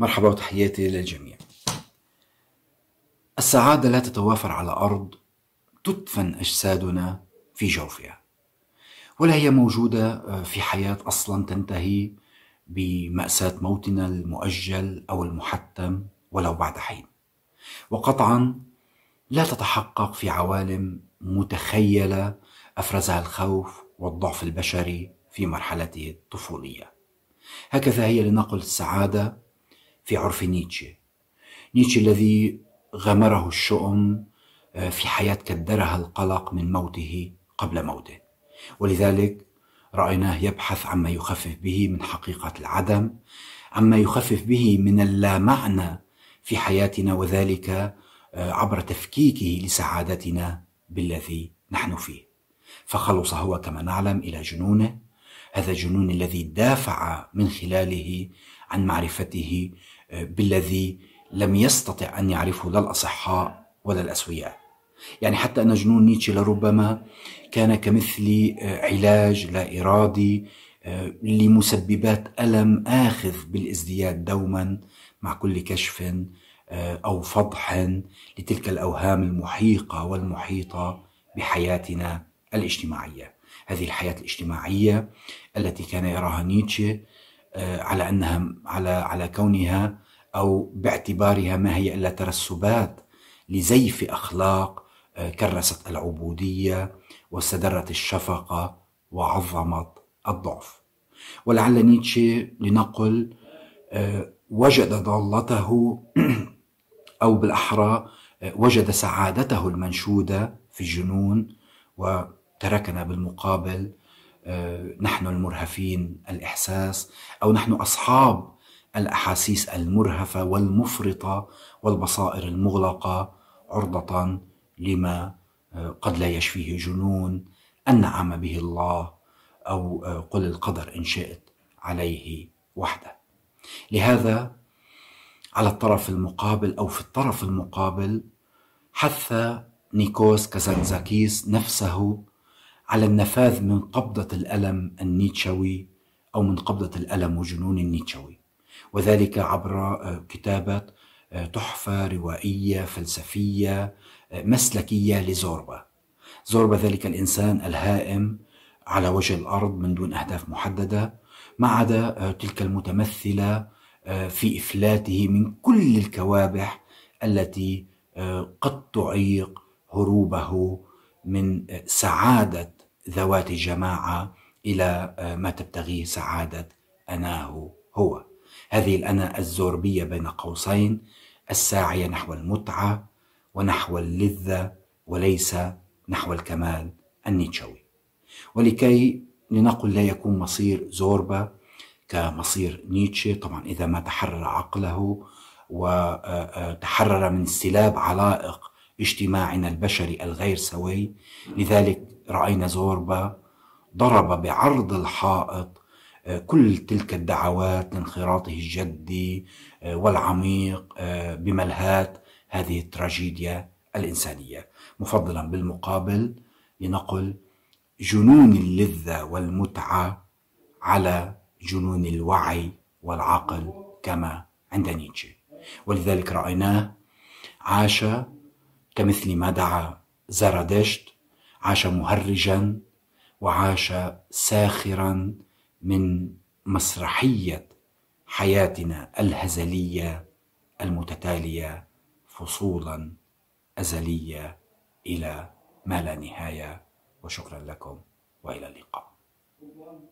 مرحبا وتحياتي للجميع السعادة لا تتوافر على أرض تدفن أجسادنا في جوفها ولا هي موجودة آه، في حياة أصلا تنتهي بمأساة موتنا المؤجل أو المحتم ولو بعد حين وقطعا لا تتحقق في عوالم متخيلة أفرزها الخوف والضعف البشري في مرحلته الطفولية هكذا هي لنقل السعادة في عرف نيتشه نيتشه الذي غمره الشؤم آه، في حياة كدرها القلق من موته قبل موته ولذلك رأيناه يبحث عما يخفف به من حقيقة العدم عما يخفف به من اللامعنى في حياتنا وذلك آه، عبر تفكيكه لسعادتنا بالذي نحن فيه فخلص هو كما نعلم إلى جنونه هذا الجنون الذي دافع من خلاله عن معرفته بالذي لم يستطع أن يعرفه لا الأصحاء ولا الأسوياء يعني حتى أن جنون نيتشه لربما كان كمثل آه، علاج لا إرادي آه، لمسببات ألم آخذ بالازدياد دوما مع كل كشف آه، أو فضح لتلك الأوهام المحيقة والمحيطة بحياتنا الاجتماعية هذه الحياة الاجتماعية التي كان يراها نيتشه آه، على انها على على كونها او باعتبارها ما هي الا ترسبات لزيف اخلاق آه، كرست العبوديه واستدرت الشفقه وعظمت الضعف ولعل نيتشه لنقل آه، وجد ضالته او بالاحرى وجد سعادته المنشوده في الجنون وتركنا بالمقابل آه، نحن المرهفين الاحساس او نحن اصحاب الاحاسيس المرهفه والمفرطه والبصائر المغلقه عرضه لما آه، قد لا يشفيه جنون انعم به الله او آه، قل القدر ان شئت عليه وحده لهذا على الطرف المقابل او في الطرف المقابل حث نيكوس كازانزاكيس نفسه على النفاذ من قبضة الألم النيتشوي أو من قبضة الألم وجنون النيتشوي وذلك عبر آه، كتابة آه، تحفة روائية فلسفية آه، مسلكية لزوربا زوربا ذلك الإنسان الهائم على وجه الأرض من دون أهداف محددة ما عدا تلك المتمثلة في إفلاته من كل الكوابح التي قد تعيق هروبه من سعادة ذوات الجماعة إلى آه، ما تبتغيه سعادة أناه هو هذه الأنا الزوربية بين قوسين الساعية نحو المتعة ونحو اللذة وليس نحو الكمال النيتشوي ولكي لنقل لا يكون مصير زوربا كمصير نيتشه طبعا إذا ما تحرر عقله وتحرر آه، آه، من استلاب علائق اجتماعنا البشري الغير سوي لذلك رأينا زوربا ضرب بعرض الحائط آه، كل تلك الدعوات لانخراطه الجدي آه، والعميق آه، بملهاة هذه التراجيديا الإنسانية مفضلا بالمقابل لنقل جنون اللذة والمتعة على جنون الوعي والعقل كما عند نيتشه ولذلك رأيناه عاش كمثل ما دعا زرادشت عاش مهرجا وعاش ساخرا من مسرحيه حياتنا الهزليه المتتاليه فصولا ازليه الى ما لا نهايه وشكرا لكم والى اللقاء